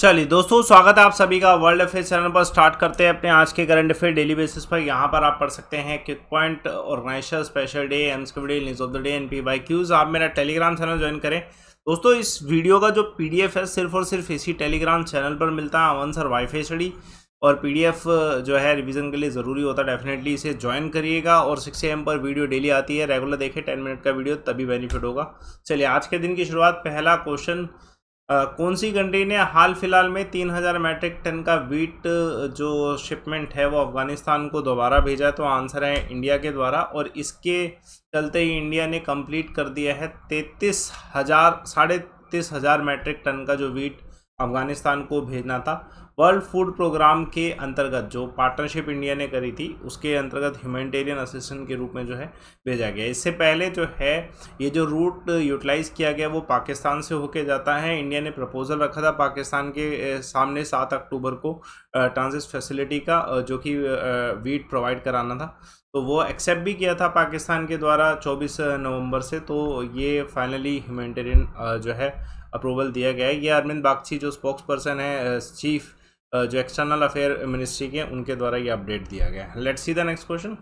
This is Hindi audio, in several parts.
चलिए दोस्तों स्वागत है आप सभी का वर्ल्ड अफेयर चैनल पर स्टार्ट करते हैं अपने आज के करंट अफेयर डेली बेसिस पर यहाँ पर आप पढ़ सकते हैं quick point organiser special day aims news of the day N P by Qs आप मेरा टेलीग्राम चैनल ज्वाइन करें दोस्तों इस वीडियो का जो पी है सिर्फ और सिर्फ इसी टेलीग्राम चैनल पर मिलता है अवन सर वाई स्टडी और पी जो है रिविज़न के लिए ज़रूरी होता है डेफिनेटली इसे ज्वाइन करिएगा और सिक्स एम पर वीडियो डेली आती है रेगुलर देखें टेन मिनट का वीडियो तभी बेनिफिट होगा चलिए आज के दिन की शुरुआत पहला क्वेश्चन आ, कौन सी कंट्री ने हाल फिलहाल में तीन हज़ार मैट्रिक टन का वीट जो शिपमेंट है वो अफ़गानिस्तान को दोबारा भेजा तो आंसर है इंडिया के द्वारा और इसके चलते ही इंडिया ने कंप्लीट कर दिया है तैंतीस हज़ार साढ़े तीस हज़ार मैट्रिक टन का जो वीट अफगानिस्तान को भेजना था वर्ल्ड फूड प्रोग्राम के अंतर्गत जो पार्टनरशिप इंडिया ने करी थी उसके अंतर्गत ह्यूमेटेरियन असिस्टेंट के रूप में जो है भेजा गया इससे पहले जो है ये जो रूट यूटिलाइज़ किया गया वो पाकिस्तान से होके जाता है इंडिया ने प्रपोज़ल रखा था पाकिस्तान के सामने सात अक्टूबर को ट्रांजिट फैसिलिटी का जो कि वीट प्रोवाइड कराना था तो वो एक्सेप्ट भी किया था पाकिस्तान के द्वारा चौबीस नवंबर से तो ये फाइनली ह्यूमेंटेरियन जो है अप्रूवल दिया गया है ये अरविंद बागची जो स्पोक्स पर्सन है चीफ जो एक्सटर्नल अफेयर मिनिस्ट्री के उनके द्वारा ये अपडेट दिया गया है let's see the next question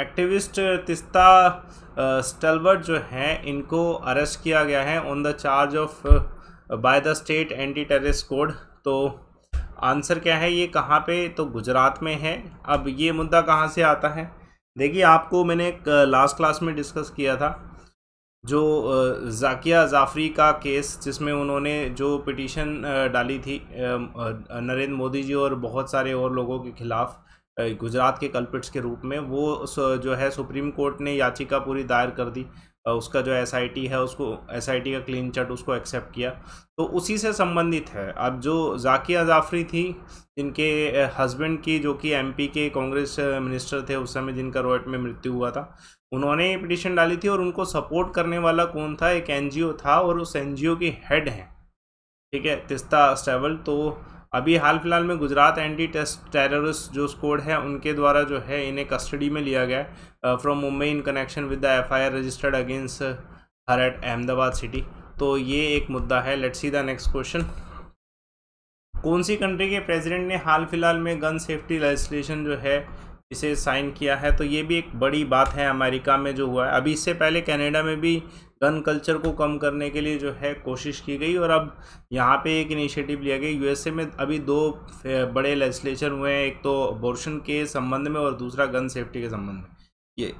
activist Teesta Setalvad जो हैं इनको अरेस्ट किया गया है on the charge of by the state anti terrorist code तो आंसर क्या है ये कहाँ पे तो गुजरात में है अब ये मुद्दा कहाँ से आता है देखिए आपको मैंने लास्ट क्लास में डिस्कस किया था जो जाकिया जाफरी का केस जिसमें उन्होंने जो पिटीशन डाली थी नरेंद्र मोदी जी और बहुत सारे और लोगों के खिलाफ़ गुजरात के कल्पिट्स के रूप में वो जो है सुप्रीम कोर्ट ने याचिका पूरी दायर कर दी उसका जो एस है उसको एस का क्लीन चट उसको एक्सेप्ट किया तो उसी से संबंधित है अब जो जाकिया जाफरी थी जिनके हस्बैंड की जो कि एमपी के कांग्रेस मिनिस्टर थे उस समय जिनका रोएट में मृत्यु हुआ था उन्होंने ये पिटिशन डाली थी और उनको सपोर्ट करने वाला कौन था एक एनजीओ था और उस एनजीओ की हेड हैं ठीक है तिस्ता स्टेबल तो अभी हाल फिलहाल में गुजरात एंटी टेस्ट टेररिस्ट जो स्कोड है उनके द्वारा जो है इन्हें कस्टडी में लिया गया from Mumbai in connection with the F I R registered against her at Ahmedabad city तो ये एक मुद्दा है let's see the next question कौन सी कंट्री के प्रेसिडेंट ने हाल फिलहाल में गन सेफ्टी लेजिस्लेशन जो है इसे साइन किया है तो ये भी एक बड़ी बात है अमेरिका में जो हुआ है अभी इससे पहले कनाडा में भी गन कल्चर को कम करने के लिए जो है कोशिश की गई और अब यहाँ पे एक इनिशिएटिव लिया गया यूएसए में अभी दो बड़े लेजिस्लेचर हुए हैं एक तो अबॉर्शन के संबंध में और दूसरा गन सेफ्टी के संबंध में ये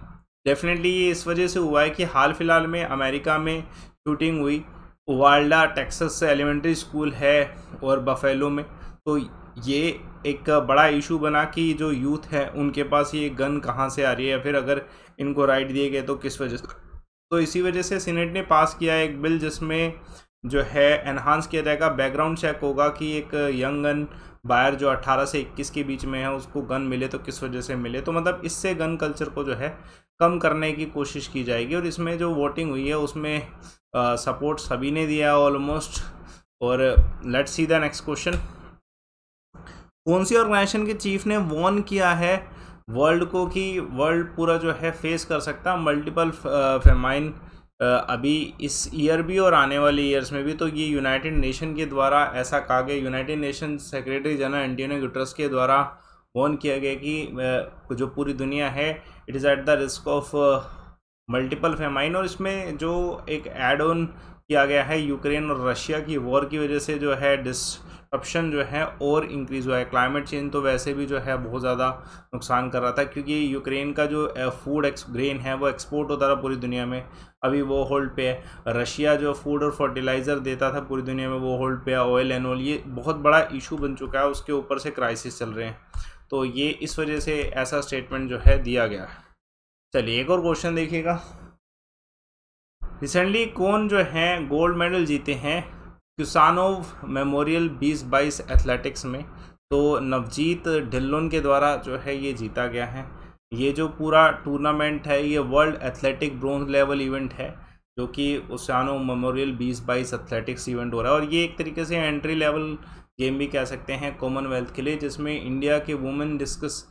डेफिनेटली ये इस वजह से हुआ है कि हाल फिलहाल में अमेरिका में शूटिंग हुई वाल्डा टेक्सस से एलिमेंट्री स्कूल है और बफेलो में तो ये एक बड़ा इशू बना कि जो यूथ है उनके पास ये गन कहाँ से आ रही है या फिर अगर इनको राइट दिए गए तो किस वजह से तो इसी वजह से सीनेट ने पास किया एक बिल जिसमें जो है एनहांस किया जाएगा बैकग्राउंड चेक होगा कि एक यंग गन बायर जो 18 से 21 के बीच में है उसको गन मिले तो किस वजह से मिले तो मतलब इससे गन कल्चर को जो है कम करने की कोशिश की जाएगी और इसमें जो वोटिंग हुई है उसमें आ, सपोर्ट सभी ने दिया ऑलमोस्ट और let's see the next question कौन सी ऑर्गेनाइजेशन के चीफ ने वॉर्न किया है वर्ल्ड को कि वर्ल्ड पूरा जो है फेस कर सकता मल्टीपल फेमाइन uh, uh, अभी इस ईयर भी और आने वाले ईयर्स में भी तो ये यूनाइटेड नेशन के द्वारा ऐसा कहा गया United Nation Secretary General Antonio Guterres के द्वारा वॉर्न किया गया कि uh, जो पूरी दुनिया है it is at the risk of multiple famine और इसमें जो एक एड ऑन किया गया है यूक्रेन और रशिया की वॉर की वजह से जो है डिस ऑप्शन जो है और इंक्रीज़ हुआ है क्लाइमेट चेंज तो वैसे भी जो है बहुत ज़्यादा नुकसान कर रहा था क्योंकि यूक्रेन का जो फूड एक्स ग्रेन है वो एक्सपोर्ट होता रहा पूरी दुनिया में अभी वो होल्ड पे है रशिया जो फूड और फर्टिलाइज़र देता था पूरी दुनिया में वो होल्ड पे है ऑयल एंड ऑयल ये बहुत बड़ा इशू बन चुका है उसके ऊपर से क्राइसिस चल रहे हैं तो ये इस वजह से ऐसा स्टेटमेंट जो है दिया गया है चलिए एक और क्वेश्चन देखिएगा रिसेंटली कौन जो हैं गोल्ड मेडल जीते हैं किसानोव मेमोरियल बीस बाईस एथलेटिक्स में तो नवजीत ढिल्लोन के द्वारा जो है ये जीता गया है ये जो पूरा टूर्नामेंट है ये world athletic bronze level event है जो कि उसानो मेमोरियल बीस बाईस एथलेटिक्स इवेंट हो रहा है और ये एक तरीके से एंट्री लेवल गेम भी कह सकते हैं कॉमनवेल्थ के लिए जिसमें इंडिया के वुमेन डिस्कस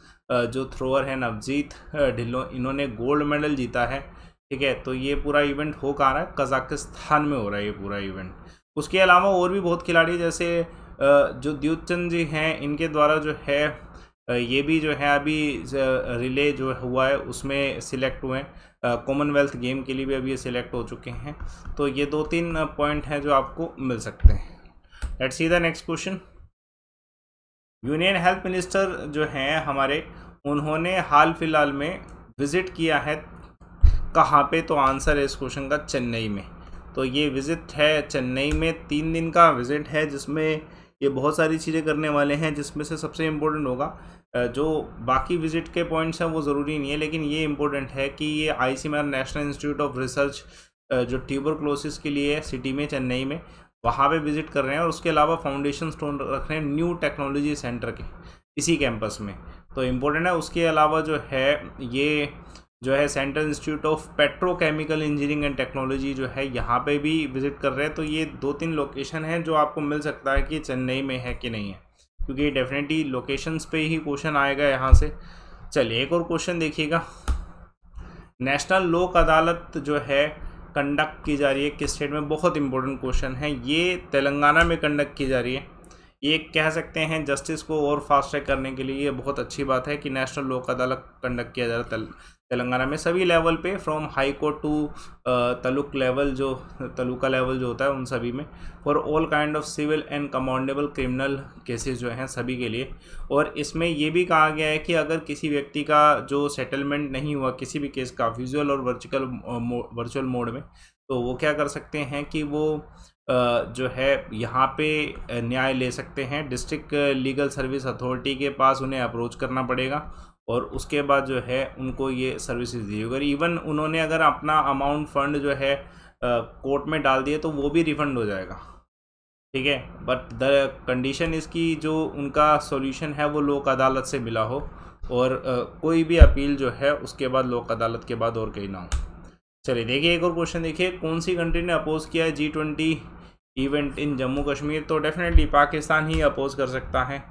जो थ्रोअर हैं नवजीत ढिल्लो इन्होंने गोल्ड मेडल जीता है ठीक है तो ये पूरा इवेंट हो कहा रहा है कजाकिस्तान में हो रहा है ये पूरा इवेंट उसके अलावा और भी बहुत खिलाड़ी जैसे जो द्युतचंद जी हैं इनके द्वारा जो है ये भी जो है अभी रिले जो हुआ है उसमें सिलेक्ट हुए हैं कॉमनवेल्थ गेम के लिए भी अभी ये सिलेक्ट हो चुके हैं तो ये दो तीन पॉइंट हैं जो आपको मिल सकते हैं let see the next question union health minister जो हैं हमारे उन्होंने हाल फिलहाल में विज़िट किया है कहाँ पे तो आंसर है इस क्वेश्चन का चेन्नई में तो ये विज़िट है चेन्नई में तीन दिन का विज़िट है जिसमें ये बहुत सारी चीज़ें करने वाले हैं जिसमें से सबसे इम्पोर्टेंट होगा जो बाकी विज़िट के पॉइंट्स हैं वो ज़रूरी नहीं है लेकिन ये इम्पोर्टेंट है कि ये I national institute of research जो ट्यूबर के लिए है सिटी में चेन्नई में वहाँ पर विज़िट कर रहे हैं और उसके अलावा फाउंडेशन स्टोन रख रहे हैं न्यू टेक्नोलॉजी सेंटर के इसी कैंपस में तो इम्पोर्टेंट है उसके अलावा जो है ये जो है central institute of petrochemical engineering and technology जो है यहाँ पे भी विज़िट कर रहे हैं तो ये दो तीन लोकेशन है जो आपको मिल सकता है कि चेन्नई में है कि नहीं है क्योंकि डेफिनेटली लोकेशंस पे ही क्वेश्चन आएगा यहाँ से चलिए एक और क्वेश्चन देखिएगा नेशनल लोक अदालत जो है कंडक्ट की जा रही है किस स्टेट में बहुत इंपॉर्टेंट क्वेश्चन है ये तेलंगाना में कंडक्ट की जा रही है ये कह सकते हैं जस्टिस को और फास्ट ट्रैक करने के लिए ये बहुत अच्छी बात है कि नेशनल लोक अदालत कंडक्ट किया जा रहा है तेलंगाना में सभी लेवल पे from high court to taluk level जो तलुका लेवल जो होता है उन सभी में for all kind of civil and compoundable criminal cases जो हैं सभी के लिए और इसमें ये भी कहा गया है कि अगर किसी व्यक्ति का जो सेटलमेंट नहीं हुआ किसी भी केस का विजुअल और वर्चुअल वर्चुअल मोड में तो वो क्या कर सकते हैं कि वो जो है यहाँ पे न्याय ले सकते हैं डिस्ट्रिक्ट लीगल सर्विस अथॉरिटी के पास उन्हें अप्रोच करना पड़ेगा और उसके बाद जो है उनको ये सर्विसेज दी अगर इवन उन्होंने अगर अपना अमाउंट फंड जो है कोर्ट में डाल दिए तो वो भी रिफ़ंड हो जाएगा ठीक है बट द कंडीशन इसकी जो उनका सॉल्यूशन है वो लोक अदालत से मिला हो और कोई भी अपील जो है उसके बाद लोक अदालत के बाद और कहीं ना हो चलिए देखिए एक और क्वेश्चन देखिए कौन सी कंट्री ने अपोज किया है G twenty event in Jammu Kashmir तो डेफिनेटली पाकिस्तान ही अपोज कर सकता है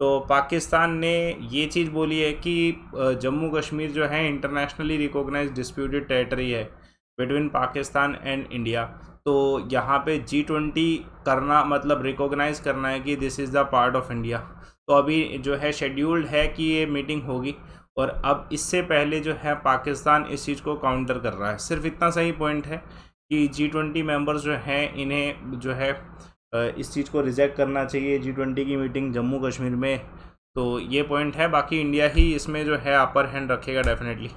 तो पाकिस्तान ने ये चीज़ बोली है कि जम्मू कश्मीर जो है इंटरनेशनली रिकॉग्नाइज डिस्प्यूटेड टेरिटरी है बिटवीन पाकिस्तान एंड इंडिया तो यहाँ पे जी ट्वेंटी करना मतलब रिकॉग्नाइज करना है कि this is the part of India तो अभी जो है शेड्यूल्ड है कि ये मीटिंग होगी और अब इससे पहले जो है पाकिस्तान इस चीज़ को काउंटर कर रहा है सिर्फ इतना सही पॉइंट है कि जी ट्वेंटी मेम्बर्स जो हैं इन्हें जो है इस चीज़ को रिजेक्ट करना चाहिए जी ट्वेंटी की मीटिंग जम्मू कश्मीर में तो ये पॉइंट है बाकी इंडिया ही इसमें जो है अपर हैंड रखेगा डेफिनेटली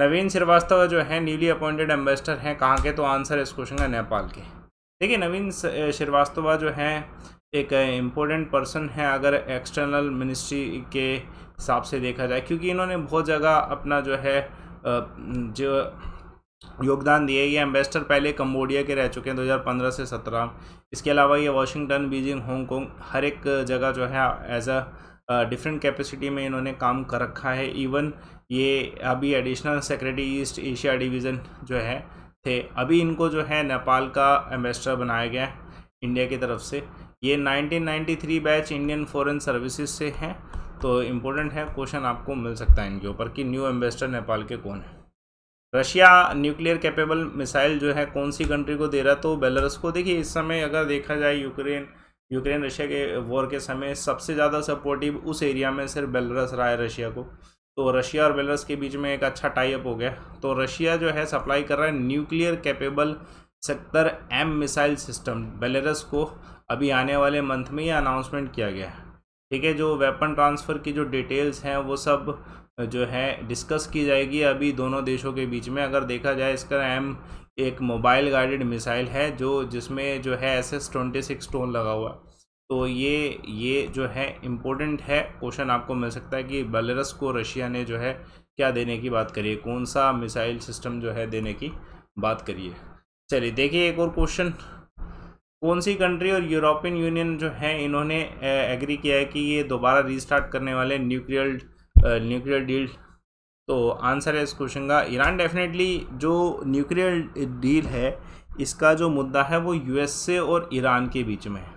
नवीन श्रीवास्तव जो है न्यूली अपॉइंटेड एम्बेसडर हैं कहाँ के तो आंसर इस क्वेश्चन का नेपाल के देखिए नवीन श्रीवास्तव जो हैं एक इम्पोर्टेंट पर्सन है अगर एक्सटर्नल मिनिस्ट्री के हिसाब से देखा जाए क्योंकि इन्होंने बहुत जगह अपना जो है जो योगदान दिए ये एम्बेसडर पहले कम्बोडिया के रह चुके हैं 2015 से 17 इसके अलावा ये वाशिंगटन बीजिंग हांगकॉन्ग हर एक जगह जो है एज अ डिफरेंट कैपेसिटी में इन्होंने काम कर रखा है इवन ये अभी additional secretary East Asia division जो है थे अभी इनको जो है नेपाल का एम्बेसडर बनाया गया है इंडिया की तरफ से ये 1993 बैच इंडियन फॉरेन सर्विसेज से हैं तो इम्पोर्टेंट है क्वेश्चन आपको मिल सकता है इनके ऊपर कि न्यू एम्बेसडर नेपाल के कौन हैं रशिया न्यूक्लियर कैपेबल मिसाइल जो है कौन सी कंट्री को दे रहा तो बेलारस को देखिए इस समय अगर देखा जाए यूक्रेन यूक्रेन रशिया के वॉर के समय सबसे ज़्यादा सपोर्टिव उस एरिया में सिर्फ बेलारस रहा है रशिया को तो रशिया और बेलारस के बीच में एक अच्छा टाइप हो गया तो रशिया जो है सप्लाई कर रहा है न्यूक्लियर कैपेबल सत्तर एम मिसाइल सिस्टम बेलारस को अभी आने वाले मंथ में ये अनाउंसमेंट किया गया है ठीक है जो वेपन ट्रांसफ़र की जो डिटेल्स हैं वो सब जो है डिस्कस की जाएगी अभी दोनों देशों के बीच में अगर देखा जाए इसका एम एक मोबाइल गाइडेड मिसाइल है जो जिसमें जो है S S twenty six tone लगा हुआ तो ये ये जो है इम्पोर्टेंट है क्वेश्चन आपको मिल सकता है कि बलरस को रशिया ने जो है क्या देने की बात करिए कौन सा मिसाइल सिस्टम जो है देने की बात करिए चलिए देखिए एक और क्वेश्चन कौन सी कंट्री और यूरोपियन यूनियन जो है इन्होंने एग्री किया है कि ये दोबारा रीस्टार्ट करने वाले न्यूक्लियर न्यूक्लियर डील तो आंसर है इस क्वेश्चन का ईरान डेफिनेटली जो न्यूक्लियर डील है इसका जो मुद्दा है वो यूएसए और ईरान के बीच में है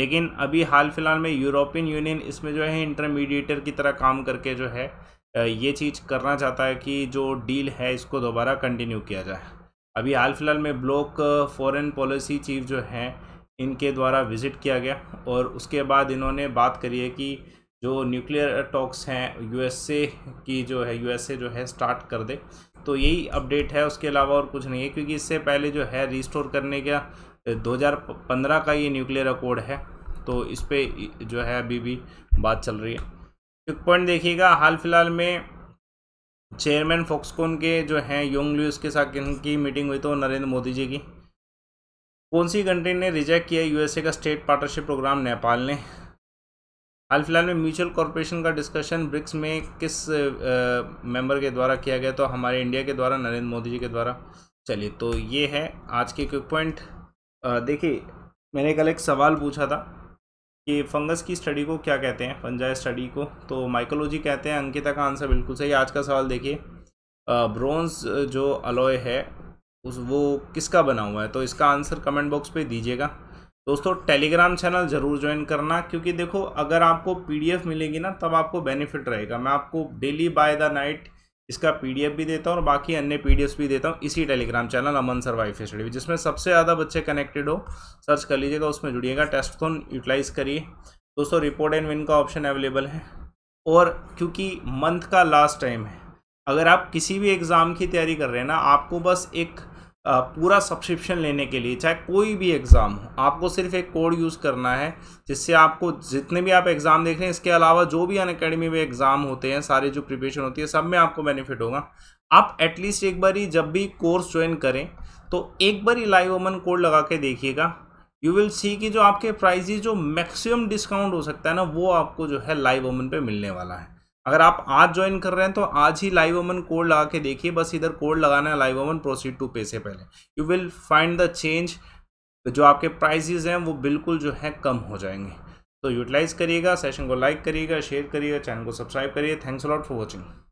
लेकिन अभी हाल फिलहाल में यूरोपियन यूनियन इसमें जो है इंटरमीडिएटर की तरह काम करके जो है ये चीज़ करना चाहता है कि जो डील है इसको दोबारा कंटिन्यू किया जाए अभी हाल फिलहाल में ब्लॉक फॉरेन पॉलिसी चीफ जो हैं इनके द्वारा विज़िट किया गया और उसके बाद इन्होंने बात करी है कि जो न्यूक्लियर टॉक्स हैं यूएसए की जो है यूएसए जो है स्टार्ट कर दे तो यही अपडेट है उसके अलावा और कुछ नहीं है क्योंकि इससे पहले जो है रिस्टोर करने का 2015 का ये न्यूक्लियर अकॉर्ड है तो इस पर जो है अभी भी बात चल रही है एक पॉइंट देखिएगा हाल फिलहाल में चेयरमैन फोक्सकोन के जो हैं योंग ल्यूस के साथ इनकी मीटिंग हुई तो नरेंद्र मोदी जी की कौन सी कंट्री ने रिजेक्ट किया यूएसए का स्टेट पार्टनरशिप प्रोग्राम नेपाल ने हाल फिलहाल में म्यूचुअल कॉरपोरेशन का डिस्कशन ब्रिक्स में किस आ, मेंबर के द्वारा किया गया तो हमारे इंडिया के द्वारा नरेंद्र मोदी जी के द्वारा चलिए तो ये है आज के क्विक पॉइंट देखिए मैंने कल एक सवाल पूछा था कि फंगस की स्टडी को क्या कहते हैं फंजाई स्टडी को तो माइकोलॉजी कहते हैं अंकिता का आंसर बिल्कुल सही आज का सवाल देखिए ब्रोंज जो अलॉय है उस वो किसका बना हुआ है तो इसका आंसर कमेंट बॉक्स पे दीजिएगा दोस्तों टेलीग्राम चैनल ज़रूर ज्वाइन करना क्योंकि देखो अगर आपको पीडीएफ मिलेगी ना तब आपको बेनिफिट रहेगा मैं आपको डेली बाय द नाइट इसका पीडीएफ भी देता हूँ और बाकी अन्य पीडीएफ भी देता हूँ इसी Telegram channel Aman survive study जिसमें सबसे ज़्यादा बच्चे कनेक्टेड हो सर्च कर लीजिएगा उसमें जुड़िएगा टेस्टथोन यूटिलाइज़ करिए दोस्तों रिपोर्ट एंड विन का ऑप्शन अवेलेबल है और क्योंकि मंथ का लास्ट टाइम है अगर आप किसी भी एग्ज़ाम की तैयारी कर रहे हैं ना आपको बस एक पूरा सब्सक्रिप्शन लेने के लिए चाहे कोई भी एग्ज़ाम हो आपको सिर्फ एक कोड यूज़ करना है जिससे आपको जितने भी आप एग्ज़ाम देख रहे हैं इसके अलावा जो भी अन अकेडमी में एग्ज़ाम होते हैं सारे जो प्रिपरेशन होती है सब में आपको बेनिफिट होगा आप एटलीस्ट एक बार ही जब भी कोर्स ज्वाइन करें तो एक बार ही लाइव ओमन कोड लगा के देखिएगा यू विल सी कि जो आपके प्राइजेज जो मैक्सिमम डिस्काउंट हो सकता है ना वो आपको जो है लाइव ओमन पे मिलने वाला है अगर आप आज ज्वाइन कर रहे हैं तो आज ही लाइव ओमन कोड लगा के देखिए बस इधर कोड लगाना है लाइव ओमन प्रोसीड टू पे से पहले you will find the change जो आपके प्राइजेज हैं वो बिल्कुल जो है कम हो जाएंगे तो यूटिलाइज़ करिएगा सेशन को लाइक करिएगा शेयर करिएगा चैनल को सब्सक्राइब करिए थैंक्स लॉट फॉर वॉचिंग